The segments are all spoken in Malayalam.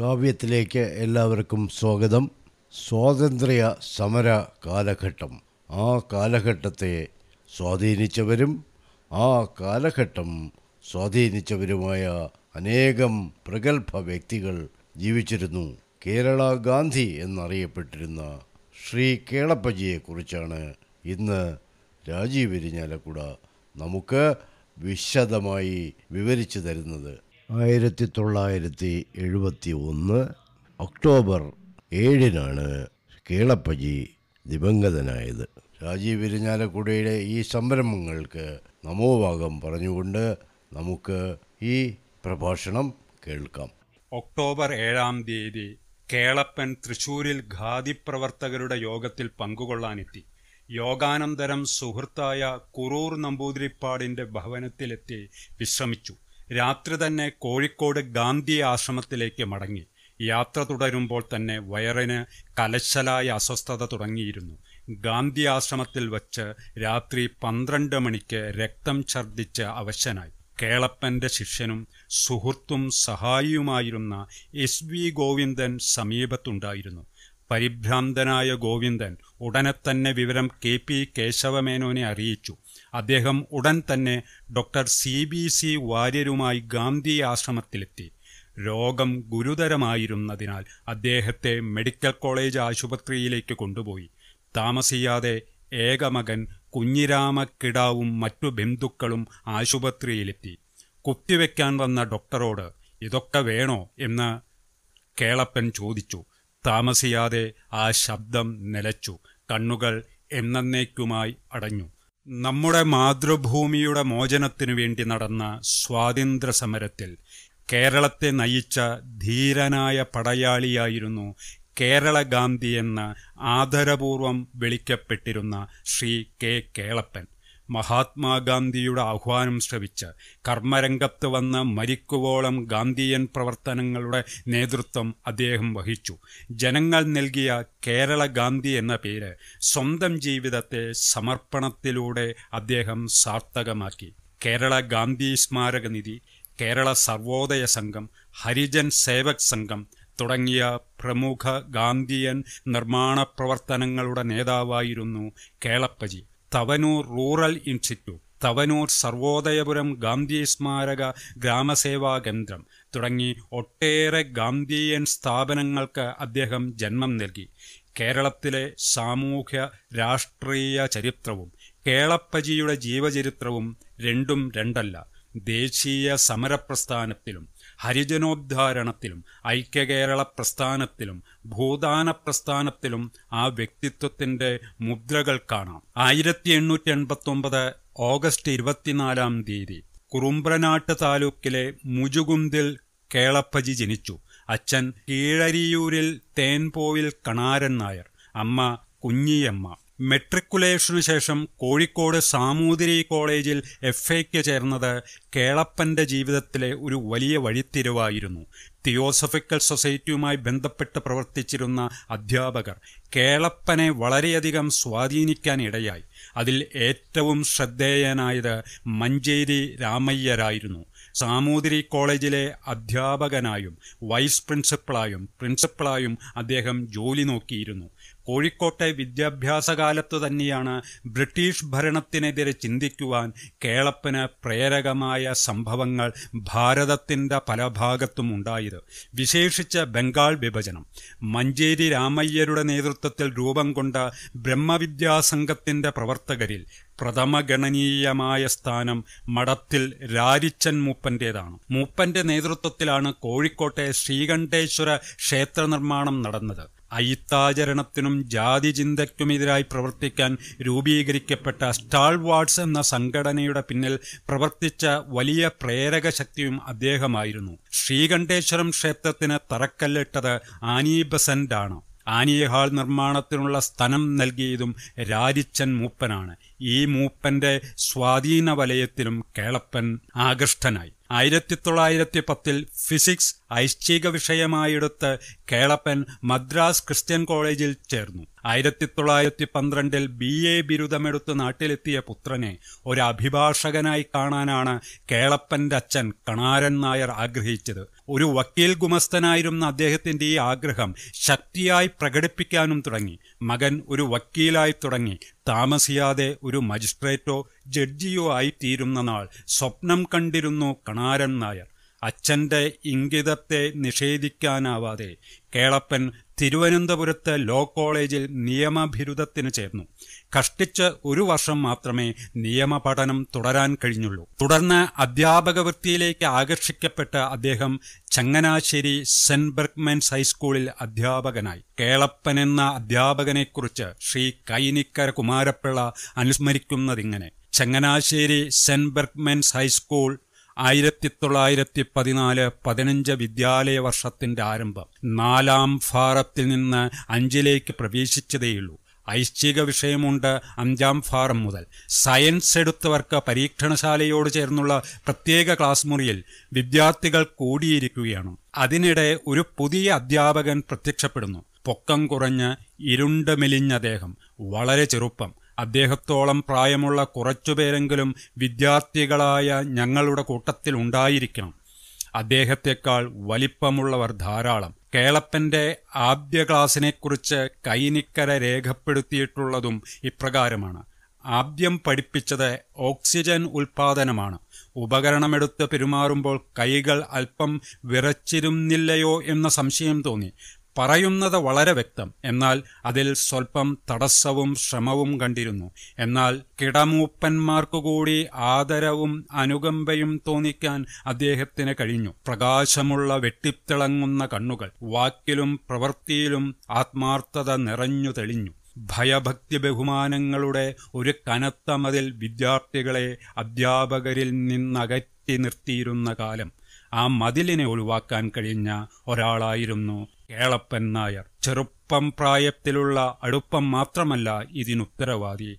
കാവ്യത്തിലേക്ക് എല്ലാവർക്കും സ്വാഗതം സ്വാതന്ത്ര്യ സമര കാലഘട്ടം ആ കാലഘട്ടത്തെ സ്വാധീനിച്ചവരും ആ കാലഘട്ടം സ്വാധീനിച്ചവരുമായ അനേകം പ്രഗത്ഭ വ്യക്തികൾ ജീവിച്ചിരുന്നു കേരള ഗാന്ധി എന്നറിയപ്പെട്ടിരുന്ന ശ്രീ കേളപ്പജിയെക്കുറിച്ചാണ് ഇന്ന് രാജീവ് ഇരിഞ്ഞാലക്കുട നമുക്ക് വിശദമായി വിവരിച്ചു തരുന്നത് ആയിരത്തി തൊള്ളായിരത്തി എഴുപത്തി ഒന്ന് ഒക്ടോബർ ഏഴിനാണ് കേളപ്പജി ദിവംഗതനായത് രാജീവ് ഇരിഞ്ഞാലക്കുടയുടെ ഈ സംരംഭങ്ങൾക്ക് നമോഭാഗം പറഞ്ഞുകൊണ്ട് നമുക്ക് ഈ പ്രഭാഷണം കേൾക്കാം ഒക്ടോബർ ഏഴാം തീയതി കേളപ്പൻ തൃശൂരിൽ ഖാദി പ്രവർത്തകരുടെ യോഗത്തിൽ പങ്കുകൊള്ളാനെത്തി യോഗാനന്തരം സുഹൃത്തായ കുറൂർ നമ്പൂതിരിപ്പാടിന്റെ ഭവനത്തിലെത്തി വിശ്രമിച്ചു രാത്രി തന്നെ കോഴിക്കോട് ഗാന്ധി ആശ്രമത്തിലേക്ക് മടങ്ങി യാത്ര തുടരുമ്പോൾ തന്നെ വയറിന് കലശലായ അസ്വസ്ഥത തുടങ്ങിയിരുന്നു ഗാന്ധി ആശ്രമത്തിൽ വച്ച് രാത്രി പന്ത്രണ്ട് മണിക്ക് രക്തം ഛർദ്ദിച്ച് അവശനായി കേളപ്പന്റെ ശിഷ്യനും സുഹൃത്തും സഹായിയുമായിരുന്ന എസ് വി ഗോവിന്ദൻ സമീപത്തുണ്ടായിരുന്നു പരിഭ്രാന്തനായ ഗോവിന്ദൻ ഉടനെ തന്നെ വിവരം കെ പി കേശവമേനോനെ അറിയിച്ചു അദ്ദേഹം ഉടൻ തന്നെ ഡോക്ടർ സി ബി സി വാര്യരുമായി ഗാന്ധി ആശ്രമത്തിലെത്തി രോഗം ഗുരുതരമായിരുന്നതിനാൽ അദ്ദേഹത്തെ മെഡിക്കൽ കോളേജ് ആശുപത്രിയിലേക്ക് കൊണ്ടുപോയി താമസിയാതെ ഏകമകൻ കുഞ്ഞിരാമ കിടാവും മറ്റു ബന്ധുക്കളും ആശുപത്രിയിലെത്തി കുത്തിവെക്കാൻ വന്ന ഡോക്ടറോട് ഇതൊക്കെ വേണോ എന്ന് കേളപ്പൻ ചോദിച്ചു താമസിയാതെ ആ ശബ്ദം നിലച്ചു കണ്ണുകൾ എന്നേക്കുമായി അടഞ്ഞു നമ്മുടെ മാതൃഭൂമിയുടെ മോചനത്തിനു വേണ്ടി നടന്ന സ്വാതന്ത്ര്യ സമരത്തിൽ കേരളത്തെ നയിച്ച ധീരനായ പടയാളിയായിരുന്നു കേരള ഗാന്ധി എന്ന് ആദരപൂർവം വിളിക്കപ്പെട്ടിരുന്ന ശ്രീ കെ കേളപ്പൻ മഹാത്മാഗാന്ധിയുടെ ആഹ്വാനം ശ്രവിച്ച് കർമ്മരംഗത്ത് വന്ന് മരിക്കുവോളം ഗാന്ധിയൻ പ്രവർത്തനങ്ങളുടെ നേതൃത്വം അദ്ദേഹം വഹിച്ചു ജനങ്ങൾ നൽകിയ കേരള ഗാന്ധി എന്ന പേര് സ്വന്തം ജീവിതത്തെ സമർപ്പണത്തിലൂടെ അദ്ദേഹം സാർത്ഥകമാക്കി കേരള ഗാന്ധി സ്മാരക നിധി കേരള സർവോദയ സംഘം ഹരിജൻ സേവക് സംഘം തുടങ്ങിയ പ്രമുഖ ഗാന്ധിയൻ നിർമ്മാണ പ്രവർത്തനങ്ങളുടെ നേതാവായിരുന്നു കേളപ്പജി തവനൂർ റൂറൽ ഇൻസ്റ്റിറ്റ്യൂട്ട് തവനൂർ സർവോദയപുരം ഗാന്ധി സ്മാരക ഗ്രാമസേവാ കേന്ദ്രം തുടങ്ങി ഒട്ടേറെ ഗാന്ധിയൻ സ്ഥാപനങ്ങൾക്ക് അദ്ദേഹം ജന്മം നൽകി കേരളത്തിലെ സാമൂഹ്യ രാഷ്ട്രീയ ചരിത്രവും കേളപ്പജിയുടെ ജീവചരിത്രവും രണ്ടും രണ്ടല്ല ദേശീയ സമരപ്രസ്ഥാനത്തിലും ഹരിജനോദ്ധാരണത്തിലും ഐക്യകേരള പ്രസ്ഥാനത്തിലും ഭൂദാന പ്രസ്ഥാനത്തിലും ആ വ്യക്തിത്വത്തിന്റെ മുദ്രകൾ കാണാം ആയിരത്തി എണ്ണൂറ്റി എൺപത്തി ഒമ്പത് ഓഗസ്റ്റ് ഇരുപത്തിനാലാം തീയതി കുറുമ്പ്രനാട്ട് താലൂക്കിലെ മുജുകുന്തിൽ കേളപ്പജി ജനിച്ചു അച്ഛൻ കീഴരിയൂരിൽ തേൻപോയിൽ കണാരൻ നായർ അമ്മ കുഞ്ഞിയമ്മ മെട്രിക്കുലേഷന് ശേഷം കോഴിക്കോട് സാമൂതിരി കോളേജിൽ എഫ് എക്ക് ചേർന്നത് കേളപ്പൻ്റെ ജീവിതത്തിലെ ഒരു വലിയ വഴിത്തിരിവായിരുന്നു തിയോസഫിക്കൽ സൊസൈറ്റിയുമായി ബന്ധപ്പെട്ട് പ്രവർത്തിച്ചിരുന്ന അധ്യാപകർ കേളപ്പനെ വളരെയധികം സ്വാധീനിക്കാൻ ഇടയായി അതിൽ ഏറ്റവും ശ്രദ്ധേയനായത് മഞ്ചേരി രാമയ്യരായിരുന്നു സാമൂതിരി കോളേജിലെ അധ്യാപകനായും വൈസ് പ്രിൻസിപ്പളായും പ്രിൻസിപ്പളായും അദ്ദേഹം ജോലി നോക്കിയിരുന്നു കോഴിക്കോട്ടെ കാലത്ത് തന്നെയാണ് ബ്രിട്ടീഷ് ഭരണത്തിനെതിരെ ചിന്തിക്കുവാൻ കേളപ്പന് പ്രേരകമായ സംഭവങ്ങൾ ഭാരതത്തിൻ്റെ പല ഭാഗത്തും ഉണ്ടായത് വിശേഷിച്ച് ബംഗാൾ വിഭജനം മഞ്ചേരി രാമയ്യരുടെ നേതൃത്വത്തിൽ രൂപം കൊണ്ട ബ്രഹ്മവിദ്യാസംഘത്തിൻ്റെ പ്രവർത്തകരിൽ പ്രഥമ സ്ഥാനം മഠത്തിൽ രാരിച്ചൻ മൂപ്പൻ്റേതാണ് മൂപ്പന്റെ നേതൃത്വത്തിലാണ് കോഴിക്കോട്ടെ ശ്രീകണ്ഠേശ്വര ക്ഷേത്ര നിർമ്മാണം നടന്നത് അയിത്താചരണത്തിനും ചിന്തയ്ക്കുമെതിരായി പ്രവർത്തിക്കാൻ രൂപീകരിക്കപ്പെട്ട സ്റ്റാൾ വാർഡ്സ് എന്ന സംഘടനയുടെ പിന്നിൽ പ്രവർത്തിച്ച വലിയ പ്രേരക ശക്തിയും അദ്ദേഹമായിരുന്നു ശ്രീകണ്ഠേശ്വരം ക്ഷേത്രത്തിന് തറക്കല്ലിട്ടത് ആനി ബസന്റാണ് ഹാൾ നിർമ്മാണത്തിനുള്ള സ്ഥലം നൽകിയതും രാജിച്ചൻ മൂപ്പനാണ് ഈ മൂപ്പന്റെ സ്വാധീന വലയത്തിലും കേളപ്പൻ ആകൃഷ്ടനായി ആയിരത്തി തൊള്ളായിരത്തി പത്തിൽ ഫിസിക്സ് ഐശ്ചിക വിഷയമായെടുത്ത് കേളപ്പൻ മദ്രാസ് ക്രിസ്ത്യൻ കോളേജിൽ ചേർന്നു ആയിരത്തി തൊള്ളായിരത്തി പന്ത്രണ്ടിൽ ബി എ ബിരുദമെടുത്ത് നാട്ടിലെത്തിയ പുത്രനെ ഒരു അഭിഭാഷകനായി കാണാനാണ് കേളപ്പന്റെ അച്ഛൻ കണാരൻ നായർ ആഗ്രഹിച്ചത് ഒരു വക്കീൽ ഗുമസ്തനായിരുന്ന അദ്ദേഹത്തിന്റെ ഈ ആഗ്രഹം ശക്തിയായി പ്രകടിപ്പിക്കാനും തുടങ്ങി മകൻ ഒരു വക്കീലായി തുടങ്ങി താമസിയാതെ ഒരു മജിസ്ട്രേറ്റോ ജഡ്ജിയോ ആയി തീരുന്ന നാൾ സ്വപ്നം കണ്ടിരുന്നു കണാരൻ നായർ അച്ഛന്റെ ഇംഗിതത്തെ നിഷേധിക്കാനാവാതെ കേളപ്പൻ തിരുവനന്തപുരത്ത് ലോ കോളേജിൽ നിയമബിരുദത്തിന് ചേർന്നു കഷ്ടിച്ച് ഒരു വർഷം മാത്രമേ നിയമ പഠനം തുടരാൻ കഴിഞ്ഞുള്ളൂ തുടർന്ന് അധ്യാപക വൃത്തിയിലേക്ക് ആകർഷിക്കപ്പെട്ട അദ്ദേഹം ചങ്ങനാശ്ശേരി സെന്റ് ബെർഗ്മെൻസ് ഹൈസ്കൂളിൽ അധ്യാപകനായി കേളപ്പൻ എന്ന അധ്യാപകനെക്കുറിച്ച് ശ്രീ കൈനിക്കര കുമാരപ്പിള്ള അനുസ്മരിക്കുന്നതിങ്ങനെ ചങ്ങനാശ്ശേരി സെന്റ് ബെർഗ്മെൻസ് ഹൈസ്കൂൾ ആയിരത്തി തൊള്ളായിരത്തി പതിനാല് പതിനഞ്ച് വിദ്യാലയ വർഷത്തിന്റെ ആരംഭം നാലാം ഫാറത്തിൽ നിന്ന് അഞ്ചിലേക്ക് പ്രവേശിച്ചതേയുള്ളൂ ഐശ്ചിക വിഷയമുണ്ട് അഞ്ചാം ഫാറം മുതൽ സയൻസ് എടുത്തവർക്ക് പരീക്ഷണശാലയോട് ചേർന്നുള്ള പ്രത്യേക ക്ലാസ് മുറിയിൽ വിദ്യാർത്ഥികൾ കൂടിയിരിക്കുകയാണ് അതിനിടെ ഒരു പുതിയ അധ്യാപകൻ പ്രത്യക്ഷപ്പെടുന്നു പൊക്കം കുറഞ്ഞ് ഇരുണ്ട മെലിഞ്ഞ അദ്ദേഹം വളരെ ചെറുപ്പം അദ്ദേഹത്തോളം പ്രായമുള്ള കുറച്ചുപേരെങ്കിലും വിദ്യാർത്ഥികളായ ഞങ്ങളുടെ കൂട്ടത്തിൽ ഉണ്ടായിരിക്കണം അദ്ദേഹത്തെക്കാൾ വലിപ്പമുള്ളവർ ധാരാളം കേളപ്പന്റെ ആദ്യ ക്ലാസ്സിനെക്കുറിച്ച് കൈനിക്കര രേഖപ്പെടുത്തിയിട്ടുള്ളതും ഇപ്രകാരമാണ് ആദ്യം പഠിപ്പിച്ചത് ഓക്സിജൻ ഉൽപാദനമാണ് ഉപകരണമെടുത്ത് പെരുമാറുമ്പോൾ കൈകൾ അല്പം വിറച്ചിരുന്നില്ലയോ എന്ന സംശയം തോന്നി പറയുന്നത് വളരെ വ്യക്തം എന്നാൽ അതിൽ സ്വൽപ്പം തടസ്സവും ശ്രമവും കണ്ടിരുന്നു എന്നാൽ കിടമൂപ്പന്മാർക്കുകൂടി ആദരവും അനുകമ്പയും തോന്നിക്കാൻ അദ്ദേഹത്തിന് കഴിഞ്ഞു പ്രകാശമുള്ള വെട്ടിത്തിളങ്ങുന്ന കണ്ണുകൾ വാക്കിലും പ്രവൃത്തിയിലും ആത്മാർത്ഥത നിറഞ്ഞു തെളിഞ്ഞു ഭയഭക്തി ബഹുമാനങ്ങളുടെ ഒരു കനത്ത മതിൽ വിദ്യാർത്ഥികളെ അധ്യാപകരിൽ നിന്നകറ്റി നിർത്തിയിരുന്ന കാലം ആ മതിലിനെ ഒഴിവാക്കാൻ കഴിഞ്ഞ ഒരാളായിരുന്നു കേളപ്പൻ നായർ ചെറുപ്പം പ്രായത്തിലുള്ള അടുപ്പം മാത്രമല്ല ഇതിനുത്തരവാദി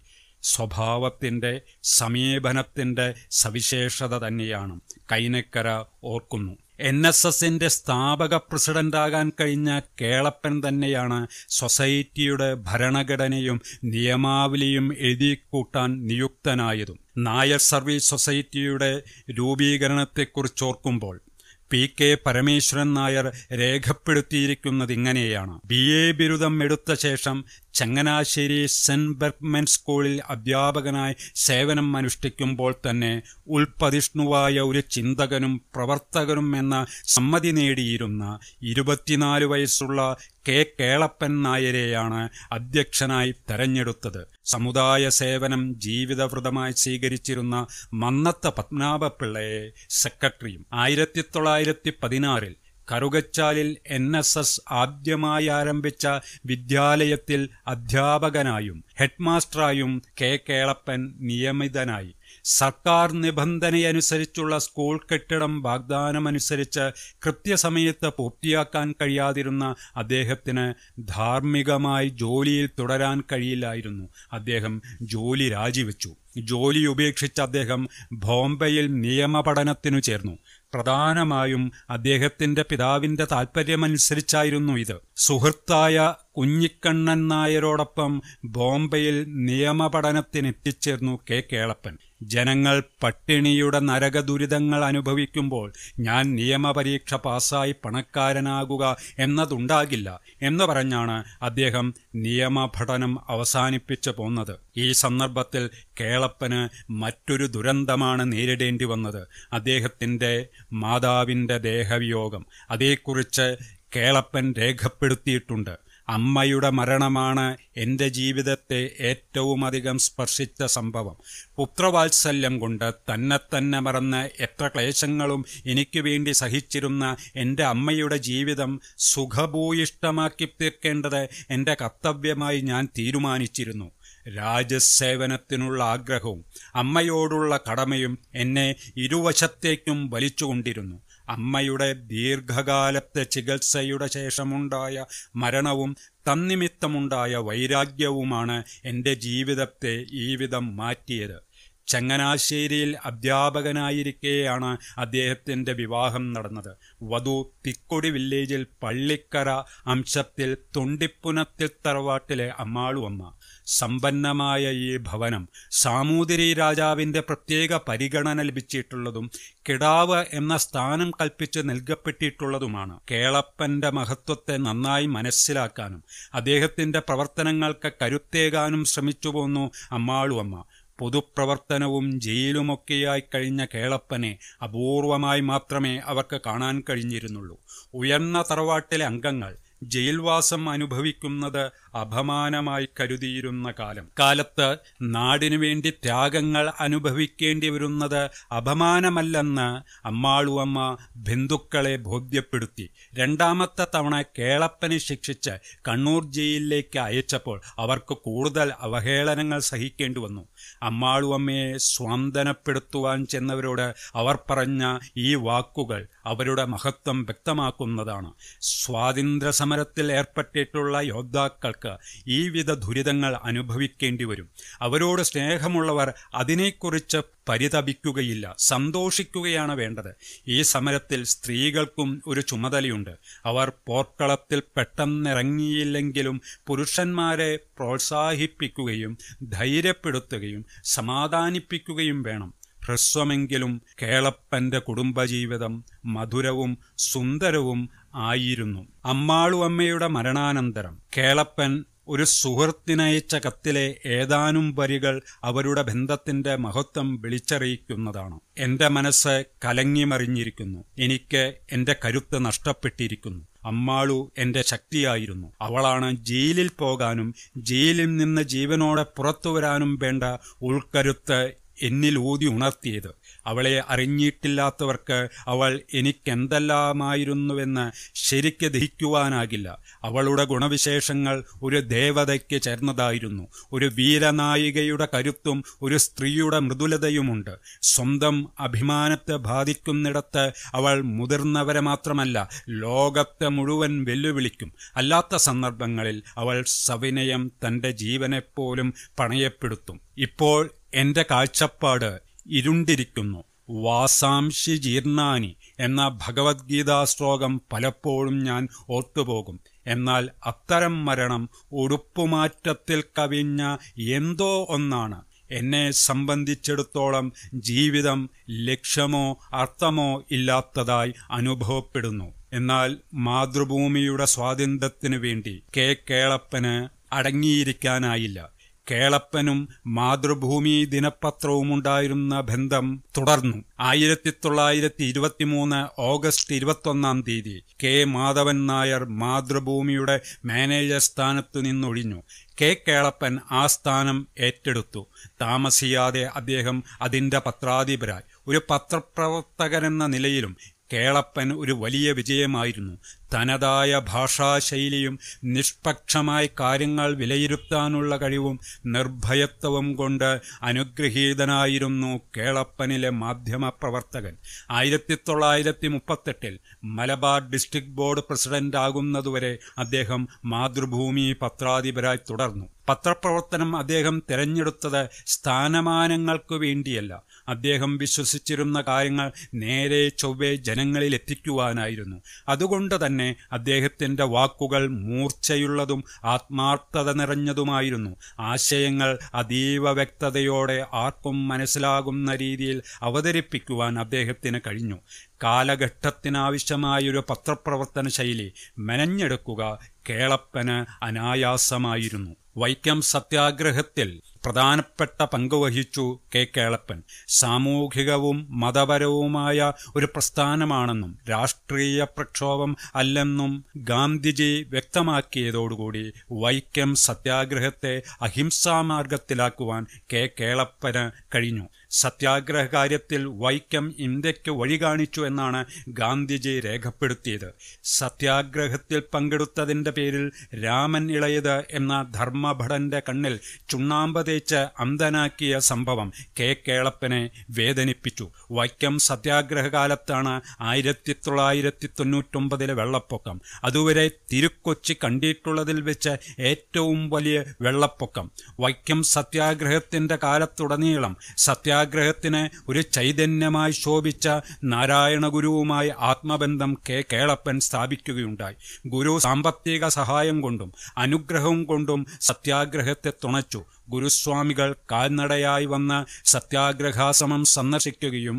സ്വഭാവത്തിന്റെ സമീപനത്തിന്റെ സവിശേഷത തന്നെയാണ് കൈനക്കര ഓർക്കുന്നു എൻ എസ് എസിന്റെ സ്ഥാപക പ്രസിഡന്റാകാൻ കഴിഞ്ഞ കേളപ്പൻ തന്നെയാണ് സൊസൈറ്റിയുടെ ഭരണഘടനയും നിയമാവലിയും കൂട്ടാൻ നിയുക്തനായതും നായർ സർവീസ് സൊസൈറ്റിയുടെ രൂപീകരണത്തെക്കുറിച്ചോർക്കുമ്പോൾ പി കെ പരമേശ്വരൻ നായർ രേഖപ്പെടുത്തിയിരിക്കുന്നതിങ്ങനെയാണ് ബി എ ബിരുദം എടുത്ത ശേഷം ചങ്ങനാശ്ശേരി സെന്റ് ബെർക്ക്മെൻ സ്കൂളിൽ അധ്യാപകനായി സേവനം അനുഷ്ഠിക്കുമ്പോൾ തന്നെ ഉൽപ്പതിഷ്ണുവായ ഒരു ചിന്തകനും പ്രവർത്തകനും എന്ന സമ്മതി നേടിയിരുന്ന ഇരുപത്തിനാല് വയസ്സുള്ള കെ കേളപ്പൻ നായരെയാണ് അധ്യക്ഷനായി തെരഞ്ഞെടുത്തത് സമുദായ സേവനം ജീവിതവ്രതമായി സ്വീകരിച്ചിരുന്ന മന്നത്ത പത്മനാഭപിള്ളയെ സെക്രട്ടറിയും ആയിരത്തി തൊള്ളായിരത്തി പതിനാറിൽ കറുകച്ചാലിൽ എൻ എസ് എസ് ആദ്യമായി ആരംഭിച്ച വിദ്യാലയത്തിൽ അധ്യാപകനായും ഹെഡ്മാസ്റ്ററായും കെ കേളപ്പൻ നിയമിതനായി സർക്കാർ നിബന്ധനയനുസരിച്ചുള്ള സ്കൂൾ കെട്ടിടം വാഗ്ദാനമനുസരിച്ച് കൃത്യസമയത്ത് പൂർത്തിയാക്കാൻ കഴിയാതിരുന്ന അദ്ദേഹത്തിന് ധാർമ്മികമായി ജോലിയിൽ തുടരാൻ കഴിയില്ലായിരുന്നു അദ്ദേഹം ജോലി രാജിവെച്ചു ജോലി ഉപേക്ഷിച്ച അദ്ദേഹം ബോംബെയിൽ നിയമപഠനത്തിനു ചേർന്നു പ്രധാനമായും അദ്ദേഹത്തിന്റെ പിതാവിന്റെ താൽപ്പര്യമനുസരിച്ചായിരുന്നു ഇത് സുഹൃത്തായ കുഞ്ഞിക്കണ്ണൻ നായരോടൊപ്പം ബോംബെയിൽ നിയമപഠനത്തിനെത്തിച്ചേർന്നു കെ കേളപ്പൻ ജനങ്ങൾ പട്ടിണിയുടെ നരകദുരിതങ്ങൾ അനുഭവിക്കുമ്പോൾ ഞാൻ നിയമപരീക്ഷ പാസ്സായി പണക്കാരനാകുക എന്നതുണ്ടാകില്ല എന്ന് പറഞ്ഞാണ് അദ്ദേഹം നിയമപഠനം അവസാനിപ്പിച്ചു പോന്നത് ഈ സന്ദർഭത്തിൽ കേളപ്പന് മറ്റൊരു ദുരന്തമാണ് നേരിടേണ്ടി വന്നത് അദ്ദേഹത്തിൻ്റെ മാതാവിൻ്റെ ദേഹവിയോഗം അതേക്കുറിച്ച് കേളപ്പൻ രേഖപ്പെടുത്തിയിട്ടുണ്ട് അമ്മയുടെ മരണമാണ് എൻ്റെ ജീവിതത്തെ ഏറ്റവുമധികം സ്പർശിച്ച സംഭവം പുത്രവാത്സല്യം കൊണ്ട് തന്നെ തന്നെ മറന്ന് എത്ര ക്ലേശങ്ങളും എനിക്ക് വേണ്ടി സഹിച്ചിരുന്ന എൻ്റെ അമ്മയുടെ ജീവിതം സുഖഭൂയിഷ്ടമാക്കി തീർക്കേണ്ടത് എൻ്റെ കർത്തവ്യമായി ഞാൻ തീരുമാനിച്ചിരുന്നു രാജസേവനത്തിനുള്ള ആഗ്രഹവും അമ്മയോടുള്ള കടമയും എന്നെ ഇരുവശത്തേക്കും വലിച്ചുകൊണ്ടിരുന്നു അമ്മയുടെ ദീർഘകാലത്തെ ചികിത്സയുടെ ശേഷമുണ്ടായ മരണവും തന്നിമിത്തമുണ്ടായ വൈരാഗ്യവുമാണ് എൻ്റെ ജീവിതത്തെ ഈ വിധം മാറ്റിയത് ചങ്ങനാശ്ശേരിയിൽ അധ്യാപകനായിരിക്കെയാണ് അദ്ദേഹത്തിൻ്റെ വിവാഹം നടന്നത് വധു തിക്കൊടി വില്ലേജിൽ പള്ളിക്കര അംശത്തിൽ തൊണ്ടിപ്പുനത്തിൽ തറവാട്ടിലെ അമ്മാളുവമ്മ സമ്പന്നമായ ഈ ഭവനം സാമൂതിരി രാജാവിൻ്റെ പ്രത്യേക പരിഗണന ലഭിച്ചിട്ടുള്ളതും കിടാവ് എന്ന സ്ഥാനം കൽപ്പിച്ച് നൽകപ്പെട്ടിട്ടുള്ളതുമാണ് കേളപ്പന്റെ മഹത്വത്തെ നന്നായി മനസ്സിലാക്കാനും അദ്ദേഹത്തിൻ്റെ പ്രവർത്തനങ്ങൾക്ക് കരുത്തേകാനും ശ്രമിച്ചു പോന്നു അമ്മാളുവമ്മ പൊതുപ്രവർത്തനവും ജയിലുമൊക്കെയായി കഴിഞ്ഞ കേളപ്പനെ അപൂർവമായി മാത്രമേ അവർക്ക് കാണാൻ കഴിഞ്ഞിരുന്നുള്ളൂ ഉയർന്ന തറവാട്ടിലെ അംഗങ്ങൾ ജയിൽവാസം അനുഭവിക്കുന്നത് അപമാനമായി കരുതിയിരുന്ന കാലം കാലത്ത് നാടിനു വേണ്ടി ത്യാഗങ്ങൾ അനുഭവിക്കേണ്ടി വരുന്നത് അപമാനമല്ലെന്ന് അമ്മാളുവമ്മ ബന്ധുക്കളെ ബോധ്യപ്പെടുത്തി രണ്ടാമത്തെ തവണ കേളപ്പനെ ശിക്ഷിച്ച് കണ്ണൂർ ജയിലിലേക്ക് അയച്ചപ്പോൾ അവർക്ക് കൂടുതൽ അവഹേളനങ്ങൾ സഹിക്കേണ്ടി വന്നു അമ്മാളുവമ്മയെ സ്വാന്തനപ്പെടുത്തുവാൻ ചെന്നവരോട് അവർ പറഞ്ഞ ഈ വാക്കുകൾ അവരുടെ മഹത്വം വ്യക്തമാക്കുന്നതാണ് സ്വാതന്ത്ര്യ സമരത്തിൽ ഏർപ്പെട്ടിട്ടുള്ള യോദ്ധാക്കൾ ചിലർക്ക് വിധ ദുരിതങ്ങൾ അനുഭവിക്കേണ്ടി വരും അവരോട് സ്നേഹമുള്ളവർ അതിനെക്കുറിച്ച് പരിതപിക്കുകയില്ല സന്തോഷിക്കുകയാണ് വേണ്ടത് ഈ സമരത്തിൽ സ്ത്രീകൾക്കും ഒരു ചുമതലയുണ്ട് അവർ പോർക്കളത്തിൽ പെട്ടെന്നിറങ്ങിയില്ലെങ്കിലും പുരുഷന്മാരെ പ്രോത്സാഹിപ്പിക്കുകയും ധൈര്യപ്പെടുത്തുകയും സമാധാനിപ്പിക്കുകയും വേണം ഹ്രസ്വമെങ്കിലും കേളപ്പന്റെ കുടുംബജീവിതം മധുരവും സുന്ദരവും ആയിരുന്നു അമ്മാളുവമ്മയുടെ മരണാനന്തരം കേളപ്പൻ ഒരു സുഹൃത്തിനയച്ച കത്തിലെ ഏതാനും വരികൾ അവരുടെ ബന്ധത്തിന്റെ മഹത്വം വിളിച്ചറിയിക്കുന്നതാണ് എന്റെ മനസ്സ് കലങ്ങിമറിഞ്ഞിരിക്കുന്നു എനിക്ക് എന്റെ കരുത്ത് നഷ്ടപ്പെട്ടിരിക്കുന്നു അമ്മാളു എന്റെ ശക്തിയായിരുന്നു അവളാണ് ജയിലിൽ പോകാനും ജയിലിൽ നിന്ന് ജീവനോടെ പുറത്തു വരാനും വേണ്ട ഉൾക്കരുത്ത് എന്നിൽ ഊതി ഉണർത്തിയത് അവളെ അറിഞ്ഞിട്ടില്ലാത്തവർക്ക് അവൾ എനിക്കെന്തെല്ലാമായിരുന്നുവെന്ന് ശരിക്ക് ദഹിക്കുവാനാകില്ല അവളുടെ ഗുണവിശേഷങ്ങൾ ഒരു ദേവതയ്ക്ക് ചേർന്നതായിരുന്നു ഒരു വീരനായികയുടെ കരുത്തും ഒരു സ്ത്രീയുടെ മൃദുലതയുമുണ്ട് സ്വന്തം അഭിമാനത്തെ ബാധിക്കുന്നിടത്ത് അവൾ മുതിർന്നവരെ മാത്രമല്ല ലോകത്തെ മുഴുവൻ വെല്ലുവിളിക്കും അല്ലാത്ത സന്ദർഭങ്ങളിൽ അവൾ സവിനയം തൻ്റെ ജീവനെപ്പോലും പണയപ്പെടുത്തും ഇപ്പോൾ എൻ്റെ കാഴ്ചപ്പാട് ഇരുണ്ടിരിക്കുന്നു വാസാംശി ജീർണാനി എന്ന ഭഗവത്ഗീതാ ശ്ലോകം പലപ്പോഴും ഞാൻ ഓർത്തുപോകും എന്നാൽ അത്തരം മരണം ഉടുപ്പുമാറ്റത്തിൽ കവിഞ്ഞ എന്തോ ഒന്നാണ് എന്നെ സംബന്ധിച്ചിടത്തോളം ജീവിതം ലക്ഷ്യമോ അർത്ഥമോ ഇല്ലാത്തതായി അനുഭവപ്പെടുന്നു എന്നാൽ മാതൃഭൂമിയുടെ സ്വാതന്ത്ര്യത്തിനു വേണ്ടി കെ കേളപ്പന് അടങ്ങിയിരിക്കാനായില്ല കേളപ്പനും മാതൃഭൂമി ദിനപത്രവുമുണ്ടായിരുന്ന ബന്ധം തുടർന്നു ആയിരത്തി തൊള്ളായിരത്തി ഇരുപത്തിമൂന്ന് ഓഗസ്റ്റ് ഇരുപത്തൊന്നാം തീയതി കെ മാധവൻ നായർ മാതൃഭൂമിയുടെ മാനേജർ സ്ഥാനത്തു നിന്നൊഴിഞ്ഞു കെ കേളപ്പൻ ആ സ്ഥാനം ഏറ്റെടുത്തു താമസിയാതെ അദ്ദേഹം അതിന്റെ പത്രാധിപരായി ഒരു പത്രപ്രവർത്തകനെന്ന നിലയിലും കേളപ്പൻ ഒരു വലിയ വിജയമായിരുന്നു തനതായ ഭാഷാശൈലിയും നിഷ്പക്ഷമായി കാര്യങ്ങൾ വിലയിരുത്താനുള്ള കഴിവും നിർഭയത്വവും കൊണ്ട് അനുഗ്രഹീതനായിരുന്നു കേളപ്പനിലെ മാധ്യമപ്രവർത്തകൻ ആയിരത്തി തൊള്ളായിരത്തി മുപ്പത്തെട്ടിൽ മലബാർ ഡിസ്ട്രിക്ട് ബോർഡ് പ്രസിഡന്റ് ആകുന്നതുവരെ അദ്ദേഹം മാതൃഭൂമി പത്രാധിപരായി തുടർന്നു പത്രപ്രവർത്തനം അദ്ദേഹം തിരഞ്ഞെടുത്തത് സ്ഥാനമാനങ്ങൾക്കു വേണ്ടിയല്ല അദ്ദേഹം വിശ്വസിച്ചിരുന്ന കാര്യങ്ങൾ നേരെ ചൊവ്വെ ജനങ്ങളിൽ എത്തിക്കുവാനായിരുന്നു അതുകൊണ്ട് തന്നെ അദ്ദേഹത്തിൻ്റെ വാക്കുകൾ മൂർച്ചയുള്ളതും ആത്മാർത്ഥത നിറഞ്ഞതുമായിരുന്നു ആശയങ്ങൾ അതീവ വ്യക്തതയോടെ ആർക്കും മനസ്സിലാകുന്ന രീതിയിൽ അവതരിപ്പിക്കുവാൻ അദ്ദേഹത്തിന് കഴിഞ്ഞു കാലഘട്ടത്തിനാവശ്യമായൊരു പത്രപ്രവർത്തന ശൈലി മെനഞ്ഞെടുക്കുക കേളപ്പന് അനായാസമായിരുന്നു വൈക്കം സത്യാഗ്രഹത്തിൽ പ്രധാനപ്പെട്ട പങ്കുവഹിച്ചു കെ കേളപ്പൻ സാമൂഹികവും മതപരവുമായ ഒരു പ്രസ്ഥാനമാണെന്നും രാഷ്ട്രീയ പ്രക്ഷോഭം അല്ലെന്നും ഗാന്ധിജി വ്യക്തമാക്കിയതോടുകൂടി വൈക്കം സത്യാഗ്രഹത്തെ അഹിംസാമാർഗത്തിലാക്കുവാൻ കെ കേളപ്പന് കഴിഞ്ഞു സത്യാഗ്രഹ കാര്യത്തിൽ വൈക്കം ഇന്ത്യയ്ക്ക് വഴി കാണിച്ചു എന്നാണ് ഗാന്ധിജി രേഖപ്പെടുത്തിയത് സത്യാഗ്രഹത്തിൽ പങ്കെടുത്തതിൻ്റെ പേരിൽ രാമൻ ഇളയത് എന്ന ധർമ്മഭടന്റെ കണ്ണിൽ ചുണ്ണാമ്പ തേച്ച് അന്ധനാക്കിയ സംഭവം കെ കേളപ്പനെ വേദനിപ്പിച്ചു വൈക്കം സത്യാഗ്രഹ കാലത്താണ് ആയിരത്തി തൊള്ളായിരത്തി തൊണ്ണൂറ്റൊമ്പതിലെ വെള്ളപ്പൊക്കം അതുവരെ തിരുക്കൊച്ചി കണ്ടിട്ടുള്ളതിൽ വെച്ച് ഏറ്റവും വലിയ വെള്ളപ്പൊക്കം വൈക്കം സത്യാഗ്രഹത്തിന്റെ കാലത്തുടനീളം സത്യാ സത്യാഗ്രഹത്തിന് ഒരു ചൈതന്യമായി ശോഭിച്ച നാരായണഗുരുവുമായി ആത്മബന്ധം കെ കേളപ്പൻ സ്ഥാപിക്കുകയുണ്ടായി ഗുരു സാമ്പത്തിക സഹായം കൊണ്ടും അനുഗ്രഹം കൊണ്ടും സത്യാഗ്രഹത്തെ തുണച്ചു ഗുരുസ്വാമികൾ കാൽനടയായി വന്ന് സത്യാഗ്രഹാസമം സന്ദർശിക്കുകയും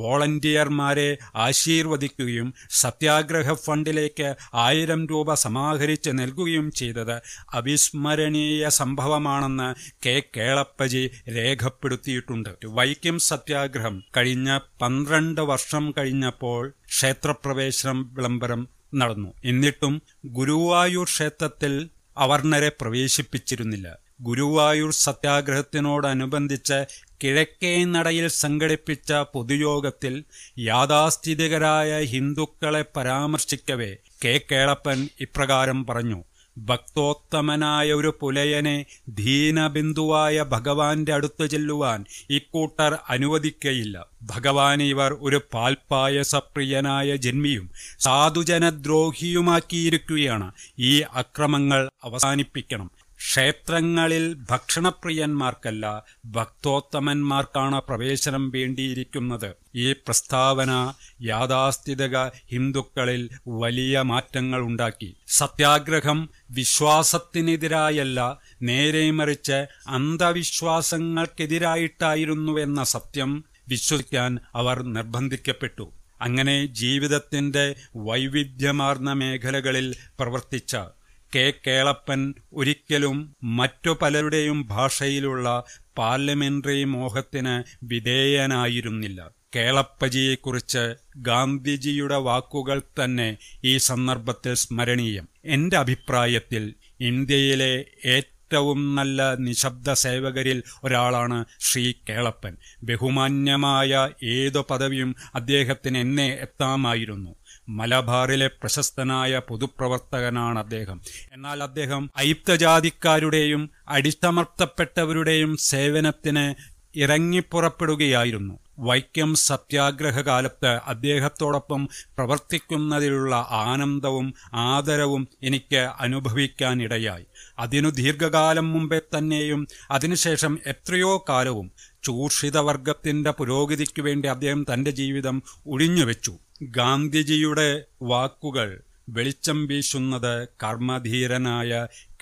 വോളണ്ടിയർമാരെ ആശീർവദിക്കുകയും സത്യാഗ്രഹ ഫണ്ടിലേക്ക് ആയിരം രൂപ സമാഹരിച്ച് നൽകുകയും ചെയ്തത് അവിസ്മരണീയ സംഭവമാണെന്ന് കെ കേളപ്പജി രേഖപ്പെടുത്തിയിട്ടുണ്ട് വൈക്കം സത്യാഗ്രഹം കഴിഞ്ഞ പന്ത്രണ്ട് വർഷം കഴിഞ്ഞപ്പോൾ ക്ഷേത്രപ്രവേശനം വിളംബരം നടന്നു എന്നിട്ടും ഗുരുവായൂർ ക്ഷേത്രത്തിൽ അവർണരെ പ്രവേശിപ്പിച്ചിരുന്നില്ല ഗുരുവായൂർ സത്യാഗ്രഹത്തിനോടനുബന്ധിച്ച് കിഴക്കേ നടയിൽ സംഘടിപ്പിച്ച പൊതുയോഗത്തിൽ യാഥാസ്ഥിതികരായ ഹിന്ദുക്കളെ പരാമർശിക്കവേ കെ കേളപ്പൻ ഇപ്രകാരം പറഞ്ഞു ഭക്തോത്തമനായ ഒരു പുലയനെ ധീനബിന്ദുവായ ഭഗവാന്റെ അടുത്തു ചെല്ലുവാൻ ഇക്കൂട്ടർ അനുവദിക്കയില്ല ഭഗവാൻ ഇവർ ഒരു സപ്രിയനായ ജന്മിയും സാധുജനദ്രോഹിയുമാക്കിയിരിക്കുകയാണ് ഈ അക്രമങ്ങൾ അവസാനിപ്പിക്കണം ക്ഷേത്രങ്ങളിൽ ഭക്ഷണപ്രിയന്മാർക്കല്ല ഭക്തോത്തമന്മാർക്കാണ് പ്രവേശനം വേണ്ടിയിരിക്കുന്നത് ഈ പ്രസ്താവന യാഥാസ്ഥിതിക ഹിന്ദുക്കളിൽ വലിയ മാറ്റങ്ങൾ ഉണ്ടാക്കി സത്യാഗ്രഹം വിശ്വാസത്തിനെതിരായല്ല നേരെ മറിച്ച് അന്ധവിശ്വാസങ്ങൾക്കെതിരായിട്ടായിരുന്നുവെന്ന സത്യം വിശ്വസിക്കാൻ അവർ നിർബന്ധിക്കപ്പെട്ടു അങ്ങനെ ജീവിതത്തിന്റെ വൈവിധ്യമാർന്ന മേഖലകളിൽ പ്രവർത്തിച്ച കെ കേളപ്പൻ ഒരിക്കലും മറ്റു പലരുടെയും ഭാഷയിലുള്ള പാർലമെന്ററി മോഹത്തിന് വിധേയനായിരുന്നില്ല കേളപ്പജിയെക്കുറിച്ച് ഗാന്ധിജിയുടെ വാക്കുകൾ തന്നെ ഈ സന്ദർഭത്തിൽ സ്മരണീയം എൻ്റെ അഭിപ്രായത്തിൽ ഇന്ത്യയിലെ ഏറ്റവും നല്ല നിശബ്ദ സേവകരിൽ ഒരാളാണ് ശ്രീ കേളപ്പൻ ബഹുമാന്യമായ ഏതു പദവിയും അദ്ദേഹത്തിന് എന്നെ എത്താമായിരുന്നു മലബാറിലെ പ്രശസ്തനായ പൊതുപ്രവർത്തകനാണ് അദ്ദേഹം എന്നാൽ അദ്ദേഹം അയുക്തജാതിക്കാരുടെയും അടിച്ചമർത്തപ്പെട്ടവരുടെയും സേവനത്തിന് ഇറങ്ങിപ്പുറപ്പെടുകയായിരുന്നു വൈക്കം സത്യാഗ്രഹ കാലത്ത് അദ്ദേഹത്തോടൊപ്പം പ്രവർത്തിക്കുന്നതിലുള്ള ആനന്ദവും ആദരവും എനിക്ക് അനുഭവിക്കാനിടയായി അതിനു ദീർഘകാലം മുമ്പേ തന്നെയും അതിനുശേഷം എത്രയോ കാലവും ചൂഷിതവർഗത്തിന്റെ പുരോഗതിക്കു വേണ്ടി അദ്ദേഹം തന്റെ ജീവിതം ഒഴിഞ്ഞുവെച്ചു ഗാന്ധിജിയുടെ വാക്കുകൾ വെളിച്ചം വീശുന്നത് കർമ്മധീരനായ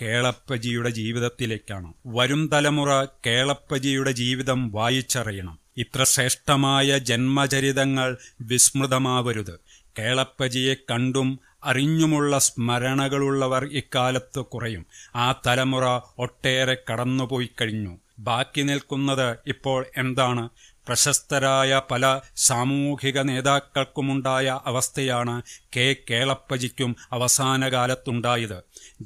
കേളപ്പജിയുടെ ജീവിതത്തിലേക്കാണ് വരും തലമുറ കേളപ്പജിയുടെ ജീവിതം വായിച്ചറിയണം ഇത്ര ശ്രേഷ്ഠമായ ജന്മചരിതങ്ങൾ വിസ്മൃതമാവരുത് കേളപ്പജിയെ കണ്ടും അറിഞ്ഞുമുള്ള സ്മരണകളുള്ളവർ ഇക്കാലത്ത് കുറയും ആ തലമുറ ഒട്ടേറെ കടന്നുപോയി കഴിഞ്ഞു ബാക്കി നിൽക്കുന്നത് ഇപ്പോൾ എന്താണ് പ്രശസ്തരായ പല സാമൂഹിക നേതാക്കൾക്കുമുണ്ടായ അവസ്ഥയാണ് കെ കേളപ്പജിക്കും അവസാനകാലത്തുണ്ടായത്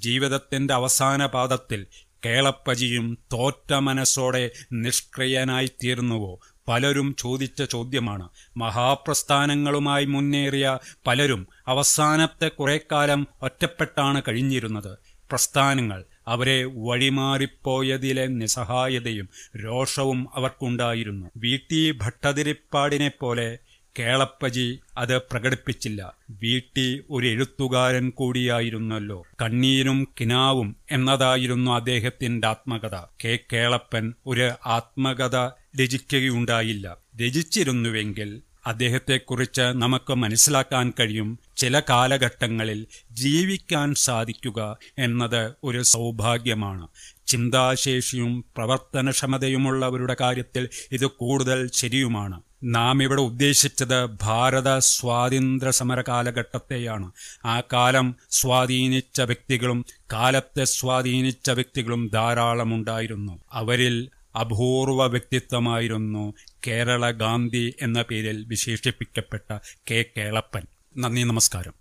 ജീവിതത്തിന്റെ അവസാന പാദത്തിൽ കേളപ്പജിയും തോറ്റ മനസ്സോടെ നിഷ്ക്രിയനായിത്തീർന്നുവോ പലരും ചോദിച്ച ചോദ്യമാണ് മഹാപ്രസ്ഥാനങ്ങളുമായി മുന്നേറിയ പലരും അവസാനത്തെ കുറേക്കാലം ഒറ്റപ്പെട്ടാണ് കഴിഞ്ഞിരുന്നത് പ്രസ്ഥാനങ്ങൾ അവരെ വഴിമാറിപ്പോയതിലെ നിസ്സഹായതയും രോഷവും അവർക്കുണ്ടായിരുന്നു വീട്ടി ഭട്ടതിരിപ്പാടിനെ പോലെ കേളപ്പജി അത് പ്രകടിപ്പിച്ചില്ല വീട്ടി ഒരു എഴുത്തുകാരൻ കൂടിയായിരുന്നല്ലോ കണ്ണീരും കിനാവും എന്നതായിരുന്നു അദ്ദേഹത്തിന്റെ ആത്മകഥ കെ കേളപ്പൻ ഒരു ആത്മകഥ രചിക്കുകയുണ്ടായില്ല രചിച്ചിരുന്നുവെങ്കിൽ അദ്ദേഹത്തെക്കുറിച്ച് നമുക്ക് മനസ്സിലാക്കാൻ കഴിയും ചില കാലഘട്ടങ്ങളിൽ ജീവിക്കാൻ സാധിക്കുക എന്നത് ഒരു സൗഭാഗ്യമാണ് ചിന്താശേഷിയും പ്രവർത്തനക്ഷമതയുമുള്ളവരുടെ കാര്യത്തിൽ ഇത് കൂടുതൽ ശരിയുമാണ് നാം ഇവിടെ ഉദ്ദേശിച്ചത് ഭാരത സ്വാതന്ത്ര്യ സമര കാലഘട്ടത്തെയാണ് ആ കാലം സ്വാധീനിച്ച വ്യക്തികളും കാലത്തെ സ്വാധീനിച്ച വ്യക്തികളും ധാരാളമുണ്ടായിരുന്നു അവരിൽ അപൂർവ വ്യക്തിത്വമായിരുന്നു കേരള ഗാന്ധി എന്ന പേരിൽ വിശേഷിപ്പിക്കപ്പെട്ട കെ കേളപ്പൻ നന്ദി നമസ്കാരം